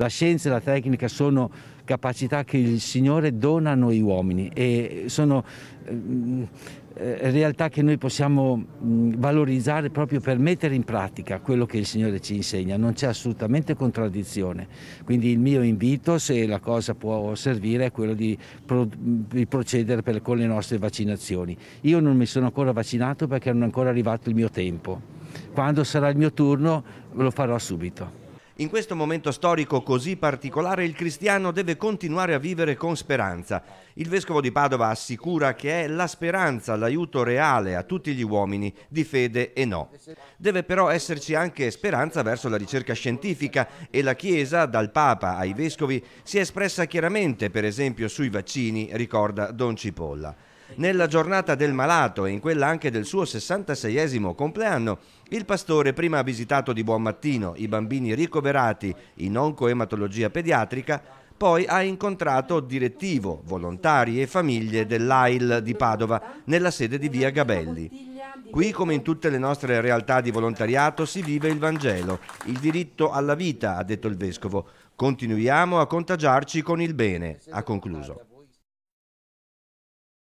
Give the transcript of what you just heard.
La scienza e la tecnica sono capacità che il Signore dona a noi uomini e sono eh, mm, eh, realtà che noi possiamo mm, valorizzare proprio per mettere in pratica quello che il Signore ci insegna, non c'è assolutamente contraddizione. Quindi il mio invito, se la cosa può servire, è quello di, procedere per, con le nostre vaccinazioni. Io non mi sono ancora vaccinato perché non è ancora arrivato il mio tempo. Quando sarà il mio turno lo farò subito. In questo momento storico così particolare il cristiano deve continuare a vivere con speranza. Il vescovo di Padova assicura che è la speranza l'aiuto reale a tutti gli uomini, di fede e no. Deve però esserci anche speranza verso la ricerca scientifica e la Chiesa, dal Papa ai vescovi, si è espressa chiaramente, per esempio sui vaccini, ricorda Don Cipolla. Nella giornata del malato e in quella anche del suo 66esimo compleanno, il pastore prima ha visitato di buon mattino i bambini ricoverati in oncoematologia pediatrica, poi ha incontrato direttivo, volontari e famiglie dell'AIL di Padova nella sede di via Gabelli. Qui, come in tutte le nostre realtà di volontariato, si vive il Vangelo, il diritto alla vita, ha detto il Vescovo. Continuiamo a contagiarci con il bene, ha concluso.